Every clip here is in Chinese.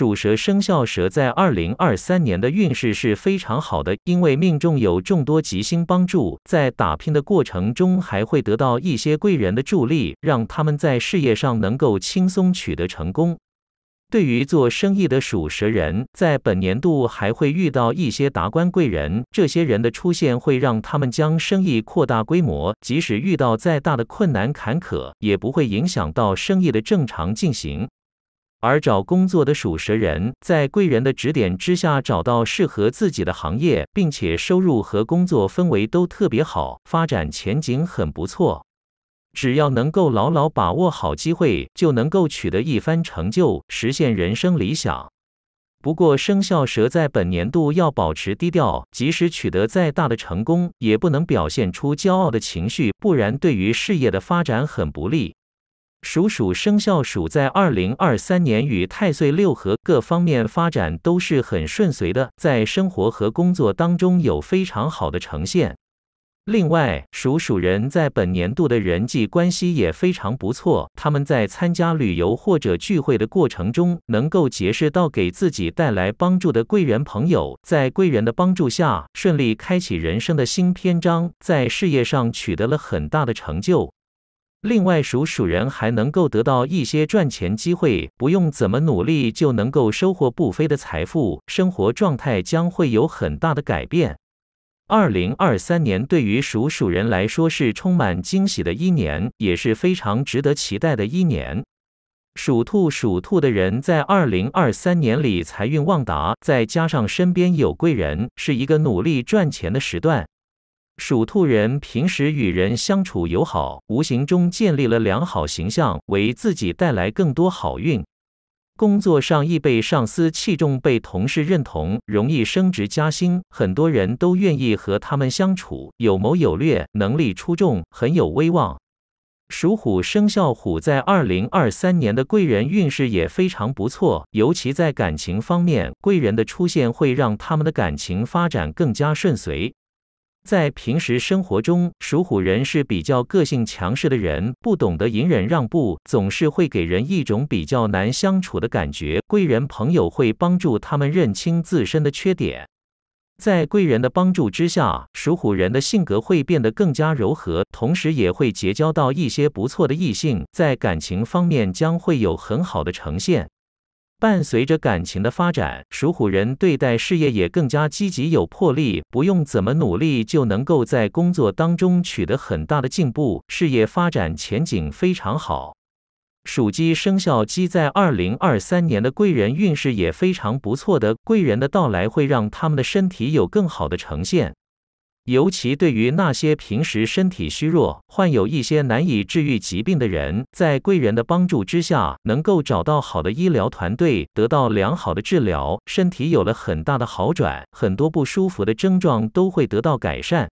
属蛇生肖蛇在二零二三年的运势是非常好的，因为命中有众多吉星帮助，在打拼的过程中还会得到一些贵人的助力，让他们在事业上能够轻松取得成功。对于做生意的属蛇人，在本年度还会遇到一些达官贵人，这些人的出现会让他们将生意扩大规模，即使遇到再大的困难坎坷，也不会影响到生意的正常进行。而找工作的属蛇人在贵人的指点之下，找到适合自己的行业，并且收入和工作氛围都特别好，发展前景很不错。只要能够牢牢把握好机会，就能够取得一番成就，实现人生理想。不过，生肖蛇在本年度要保持低调，即使取得再大的成功，也不能表现出骄傲的情绪，不然对于事业的发展很不利。属鼠生肖鼠在二零二三年与太岁六合，各方面发展都是很顺遂的，在生活和工作当中有非常好的呈现。另外，属鼠人在本年度的人际关系也非常不错，他们在参加旅游或者聚会的过程中，能够结识到给自己带来帮助的贵人朋友，在贵人的帮助下，顺利开启人生的新篇章，在事业上取得了很大的成就。另外，属鼠人还能够得到一些赚钱机会，不用怎么努力就能够收获不菲的财富，生活状态将会有很大的改变。二零二三年对于属鼠人来说是充满惊喜的一年，也是非常值得期待的一年。属兔属兔的人在二零二三年里财运旺达，再加上身边有贵人，是一个努力赚钱的时段。属兔人平时与人相处友好，无形中建立了良好形象，为自己带来更多好运。工作上易被上司器重，被同事认同，容易升职加薪。很多人都愿意和他们相处，有谋有略，能力出众，很有威望。属虎生肖虎在二零二三年的贵人运势也非常不错，尤其在感情方面，贵人的出现会让他们的感情发展更加顺遂。在平时生活中，属虎人是比较个性强势的人，不懂得隐忍让步，总是会给人一种比较难相处的感觉。贵人朋友会帮助他们认清自身的缺点，在贵人的帮助之下，属虎人的性格会变得更加柔和，同时也会结交到一些不错的异性，在感情方面将会有很好的呈现。伴随着感情的发展，属虎人对待事业也更加积极有魄力，不用怎么努力就能够在工作当中取得很大的进步，事业发展前景非常好。属鸡生肖鸡在二零二三年的贵人运势也非常不错，的贵人的到来会让他们的身体有更好的呈现。尤其对于那些平时身体虚弱、患有一些难以治愈疾病的人，在贵人的帮助之下，能够找到好的医疗团队，得到良好的治疗，身体有了很大的好转，很多不舒服的症状都会得到改善。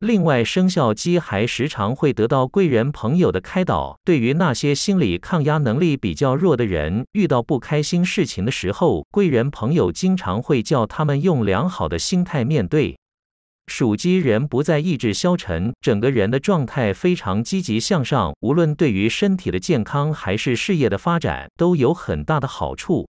另外，生肖鸡还时常会得到贵人朋友的开导。对于那些心理抗压能力比较弱的人，遇到不开心事情的时候，贵人朋友经常会叫他们用良好的心态面对。属鸡人不再意志消沉，整个人的状态非常积极向上，无论对于身体的健康还是事业的发展，都有很大的好处。